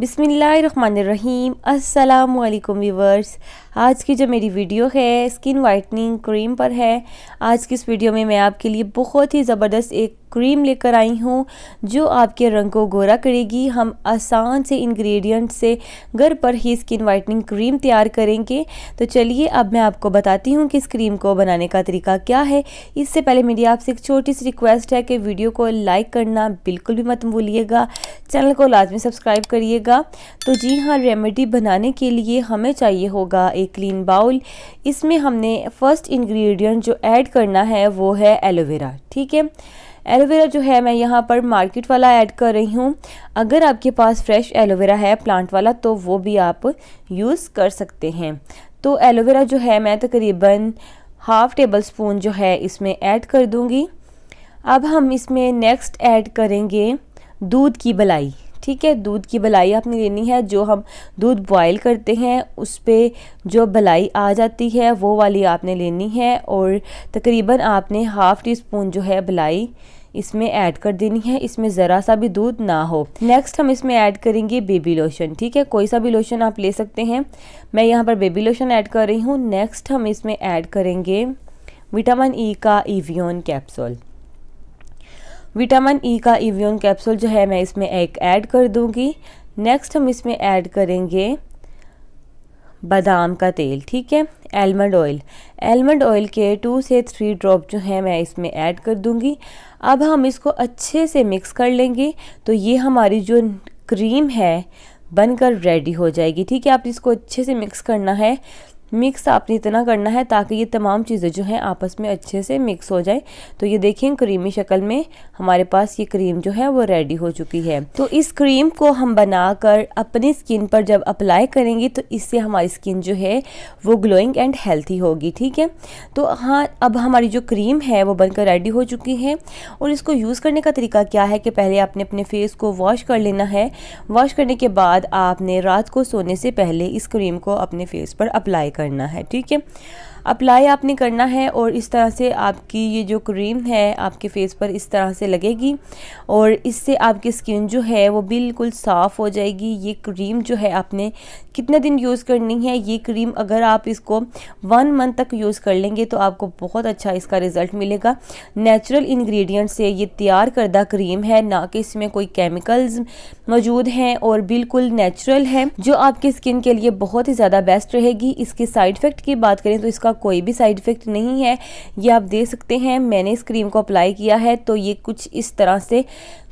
बिसमीम् अल्लाम वीवर्स आज की जो मेरी वीडियो है स्किन वाइटनिंग क्रीम पर है आज की इस वीडियो में मैं आपके लिए बहुत ही ज़बरदस्त एक क्रीम लेकर आई हूँ जो आपके रंग को गोरा करेगी हम आसान से इंग्रेडिएंट से घर पर ही स्किन वाइटनिंग क्रीम तैयार करेंगे तो चलिए अब मैं आपको बताती हूँ कि इस क्रीम को बनाने का तरीका क्या है इससे पहले मेरी आपसे एक छोटी सी रिक्वेस्ट है कि वीडियो को लाइक करना बिल्कुल भी मत भूलिएगा चैनल को लाजमी सब्सक्राइब करिएगा तो जी हाँ रेमेडी बनाने के लिए हमें चाहिए होगा एक क्लीन बाउल इसमें हमने फ़र्स्ट इंग्रेडिएंट जो ऐड करना है वो है एलोवेरा ठीक है एलोवेरा जो है मैं यहाँ पर मार्केट वाला ऐड कर रही हूँ अगर आपके पास फ्रेश एलोवेरा है प्लांट वाला तो वो भी आप यूज़ कर सकते हैं तो एलोवेरा जो है मैं तकरीबन हाफ़ टेबल स्पून जो है इसमें ऐड कर दूँगी अब हम इसमें नेक्स्ट ऐड करेंगे दूध की बलाई ठीक है दूध की बलाई आपने लेनी है जो हम दूध बॉयल करते हैं उस पर जो बलाई आ जाती है वो वाली आपने लेनी है और तकरीबन आपने हाफ़ टी स्पून जो है बलाई इसमें ऐड कर देनी है इसमें ज़रा सा भी दूध ना हो नेक्स्ट हम इसमें ऐड करेंगे बेबी लोशन ठीक है कोई सा भी लोशन आप ले सकते हैं मैं यहाँ पर बेबी लोशन ऐड कर रही हूँ नेक्स्ट हम इसमें ऐड करेंगे विटामिन ई e का इवियन कैप्सूल विटामिन ई का ईवियन कैप्सूल जो है मैं इसमें एक ऐड कर दूँगी नेक्स्ट हम इसमें ऐड करेंगे बादाम का तेल ठीक है एलमंड ऑयल एलमंड ऑयल के टू से थ्री ड्रॉप जो है मैं इसमें ऐड कर दूंगी अब हम इसको अच्छे से मिक्स कर लेंगे तो ये हमारी जो क्रीम है बनकर रेडी हो जाएगी ठीक है आप इसको अच्छे से मिक्स करना है मिक्स आपने इतना करना है ताकि ये तमाम चीज़ें जो हैं आपस में अच्छे से मिक्स हो जाए तो ये देखें क्रीमी शक्ल में हमारे पास ये क्रीम जो है वो रेडी हो चुकी है तो इस क्रीम को हम बनाकर अपनी स्किन पर जब अप्लाई करेंगे तो इससे हमारी स्किन जो है वो ग्लोइंग एंड हेल्थी होगी ठीक है तो हाँ अब हमारी जो क्रीम है वो बनकर रेडी हो चुकी है और इसको यूज़ करने का तरीका क्या है कि पहले आपने अपने फेस को वॉश कर लेना है वॉश करने के बाद आपने रात को सोने से पहले इस क्रीम को अपने फेस पर अप्लाई करना है ठीक है अप्लाई आपने करना है और इस तरह से आपकी ये जो क्रीम है आपके फेस पर इस तरह से लगेगी और इससे आपकी स्किन जो है वो बिल्कुल साफ़ हो जाएगी ये क्रीम जो है आपने कितने दिन यूज़ करनी है ये क्रीम अगर आप इसको वन मंथ तक यूज़ कर लेंगे तो आपको बहुत अच्छा इसका रिज़ल्ट मिलेगा नेचुरल इन्ग्रीडियंट से ये तैयार करदा क्रीम है ना कि इसमें कोई केमिकल्स मौजूद हैं और बिल्कुल नेचुरल है जो आपकी स्किन के लिए बहुत ही ज़्यादा बेस्ट रहेगी इसके साइड इफ़ेक्ट की बात करें तो इसका इसका कोई भी साइड इफ़ेक्ट नहीं है ये आप देख सकते हैं मैंने इस क्रीम को अप्लाई किया है तो ये कुछ इस तरह से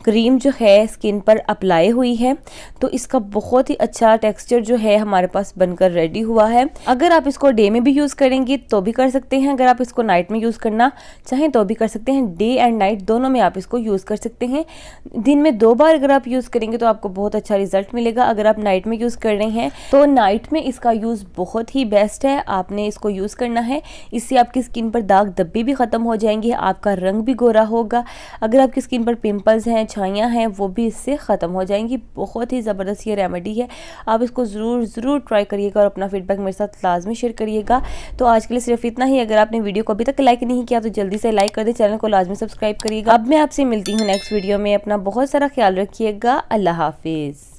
क्रीम जो है स्किन पर अप्लाई हुई है तो इसका बहुत ही अच्छा टेक्सचर जो है हमारे पास बनकर रेडी हुआ है अगर आप इसको डे में भी यूज़ करेंगे तो भी कर सकते हैं अगर आप इसको नाइट में यूज़ करना चाहें तो भी कर सकते हैं डे एंड नाइट दोनों में आप इसको यूज़ कर सकते हैं दिन में दो बार अगर आप यूज़ करेंगे तो आपको बहुत अच्छा रिजल्ट मिलेगा अगर आप नाइट में यूज़ कर रहे हैं तो नाइट में इसका यूज़ बहुत ही बेस्ट है आपने इसको यूज़ कर करना है इससे आपकी स्किन पर दाग धब्बे भी ख़त्म हो जाएंगे आपका रंग भी गोरा होगा अगर आपकी स्किन पर पिंपल्स हैं छाइयाँ हैं वो भी इससे ख़त्म हो जाएंगी बहुत ही ज़बरदस्त ये रेमेडी है आप इसको ज़रूर ज़रूर ट्राई करिएगा और अपना फीडबैक मेरे साथ लाजमी शेयर करिएगा तो आज के लिए सिर्फ इतना ही अगर आपने वीडियो को अभी तक लाइक नहीं किया तो जल्दी से लाइक कर दे चैनल को लाजमी सब्सक्राइब करिएगा अब मैं आपसे मिलती हूँ नेक्स्ट वीडियो में अपना बहुत सारा ख्याल रखिएगा अल्लाह हाफिज़